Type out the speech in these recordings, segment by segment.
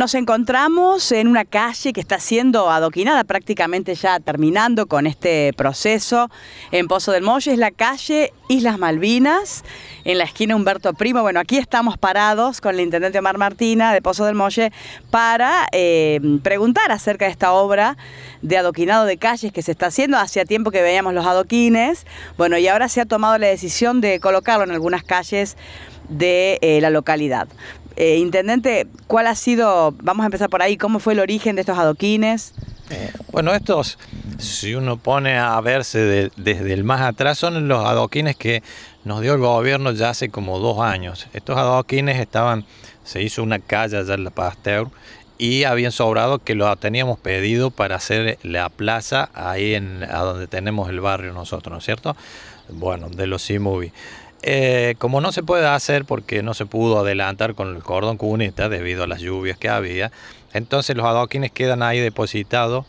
Nos encontramos en una calle que está siendo adoquinada, prácticamente ya terminando con este proceso en Pozo del Molle. Es la calle Islas Malvinas, en la esquina Humberto Primo. Bueno, aquí estamos parados con el intendente Omar Martina de Pozo del Molle para eh, preguntar acerca de esta obra de adoquinado de calles que se está haciendo. Hacía tiempo que veíamos los adoquines. Bueno, y ahora se ha tomado la decisión de colocarlo en algunas calles de eh, la localidad. Eh, intendente, ¿cuál ha sido, vamos a empezar por ahí, cómo fue el origen de estos adoquines? Eh, bueno, estos, si uno pone a verse desde el más atrás, son los adoquines que nos dio el gobierno ya hace como dos años. Estos adoquines estaban, se hizo una calle allá en La Pasteur y habían sobrado que los teníamos pedido para hacer la plaza ahí en, a donde tenemos el barrio nosotros, ¿no es cierto? Bueno, de los c eh, como no se puede hacer porque no se pudo adelantar con el cordón cuneta debido a las lluvias que había, entonces los adoquines quedan ahí depositados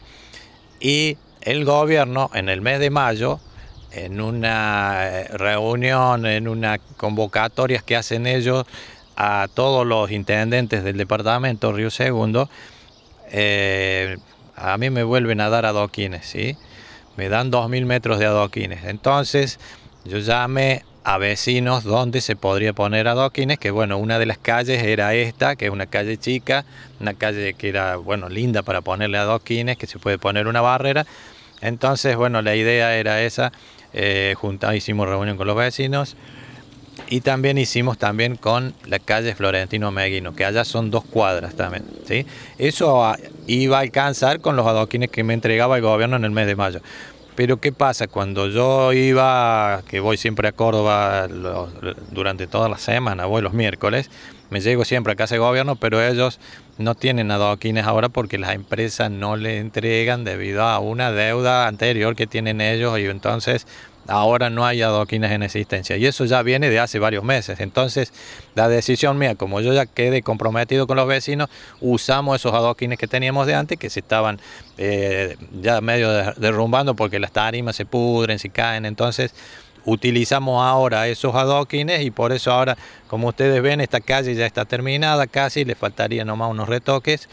y el gobierno en el mes de mayo, en una eh, reunión, en una convocatoria que hacen ellos a todos los intendentes del departamento Río Segundo, eh, a mí me vuelven a dar adoquines, ¿sí? Me dan 2.000 metros de adoquines. Entonces yo llamé a vecinos donde se podría poner adoquines, que bueno, una de las calles era esta, que es una calle chica, una calle que era, bueno, linda para ponerle adoquines, que se puede poner una barrera. Entonces, bueno, la idea era esa, eh, hicimos reunión con los vecinos y también hicimos también con la calle Florentino Meguino, que allá son dos cuadras también, ¿sí? Eso iba a alcanzar con los adoquines que me entregaba el gobierno en el mes de mayo. Pero ¿qué pasa? Cuando yo iba, que voy siempre a Córdoba durante toda la semana, voy los miércoles, me llego siempre a casa de gobierno, pero ellos no tienen adoquines ahora porque las empresas no le entregan debido a una deuda anterior que tienen ellos y entonces ahora no hay adoquines en existencia. Y eso ya viene de hace varios meses. Entonces, la decisión mía, como yo ya quedé comprometido con los vecinos, usamos esos adoquines que teníamos de antes, que se estaban eh, ya medio derrumbando porque las tarimas se pudren, se caen. Entonces, utilizamos ahora esos adoquines y por eso ahora, como ustedes ven, esta calle ya está terminada casi, le faltaría nomás unos retoques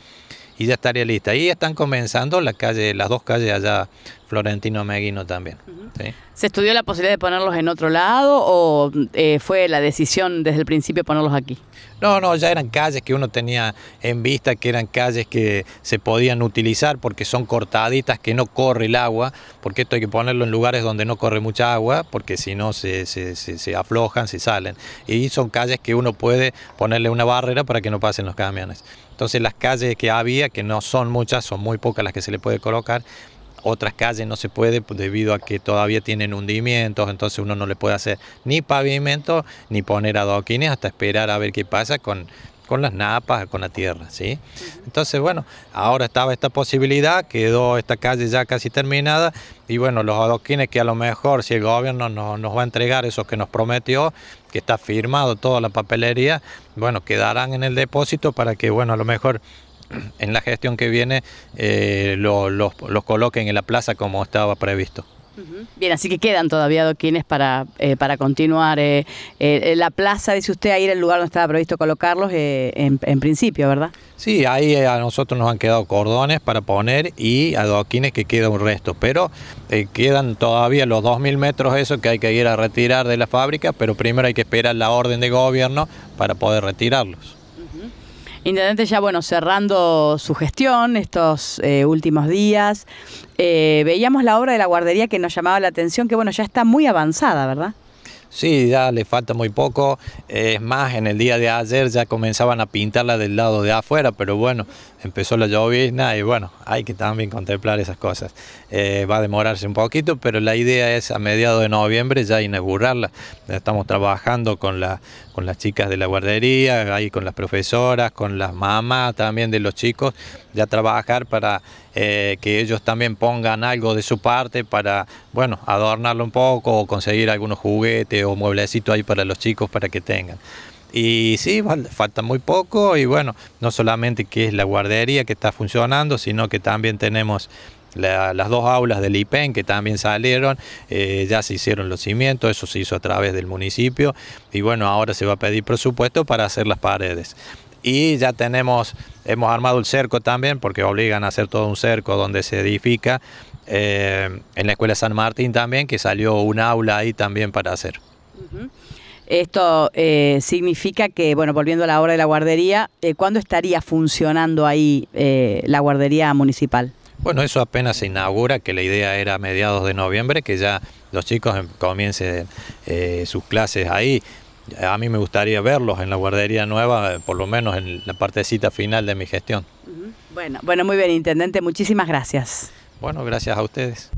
y ya estaría lista. Y están comenzando la las dos calles allá Florentino Meguino también. ¿Se estudió la posibilidad de ponerlos en otro lado o eh, fue la decisión desde el principio ponerlos aquí? No, no, ya eran calles que uno tenía en vista, que eran calles que se podían utilizar porque son cortaditas, que no corre el agua, porque esto hay que ponerlo en lugares donde no corre mucha agua, porque si no se, se, se aflojan, se salen. Y son calles que uno puede ponerle una barrera para que no pasen los camiones. Entonces las calles que había, que no son muchas, son muy pocas las que se le puede colocar, otras calles no se puede pues, debido a que todavía tienen hundimientos, entonces uno no le puede hacer ni pavimento ni poner adoquines hasta esperar a ver qué pasa con, con las napas, con la tierra, ¿sí? Entonces, bueno, ahora estaba esta posibilidad, quedó esta calle ya casi terminada y bueno, los adoquines que a lo mejor si el gobierno nos va a entregar esos que nos prometió, que está firmado toda la papelería, bueno, quedarán en el depósito para que, bueno, a lo mejor en la gestión que viene eh, los coloquen en la plaza como estaba previsto. Bien, así que quedan todavía adoquines para, eh, para continuar. Eh, la plaza, dice usted, ahí era el lugar donde estaba previsto colocarlos en, principio, ¿verdad? Sí, ahí a nosotros nos han quedado cordones para poner y adoquines que queda un resto, pero quedan todavía los 2.000 metros eso que hay que ir a retirar de la fábrica, pero primero hay que esperar la orden de gobierno para poder retirarlos. Intendente ya, bueno, cerrando su gestión estos eh, últimos días, eh, veíamos la obra de la guardería que nos llamaba la atención, que bueno, ya está muy avanzada, ¿verdad? Sí, ya le falta muy poco. Es más, en el día de ayer ya comenzaban a pintarla del lado de afuera, pero bueno, empezó la llovizna y bueno, hay que también contemplar esas cosas. Eh, va a demorarse un poquito, pero la idea es a mediados de noviembre ya inaugurarla. Estamos trabajando con, la, con las chicas de la guardería, ahí con las profesoras, con las mamás también de los chicos, ya trabajar para eh, que ellos también pongan algo de su parte para, bueno, adornarlo un poco o conseguir algunos juguetes eh, o mueblecito ahí para los chicos para que tengan. Y sí, falta muy poco y bueno, no solamente que es la guardería que está funcionando, sino que también tenemos las dos aulas del IPEN que también salieron, eh, ya se hicieron los cimientos, eso se hizo a través del municipio y bueno, ahora se va a pedir presupuesto para hacer las paredes. Y ya tenemos, hemos armado el cerco también porque obligan a hacer todo un cerco donde se edifica eh, en la Escuela San Martín también, que salió un aula ahí también para hacer. Esto eh, significa que, bueno, volviendo a la hora de la guardería, eh, ¿cuándo estaría funcionando ahí la guardería municipal? Bueno, eso apenas se inaugura, que la idea era a mediados de noviembre, que ya los chicos em, comiencen sus clases ahí. A mí me gustaría verlos en la guardería nueva, por lo menos en la partecita final de mi gestión. Bueno, bueno, muy bien, Intendente, muchísimas gracias. Bueno, gracias a ustedes.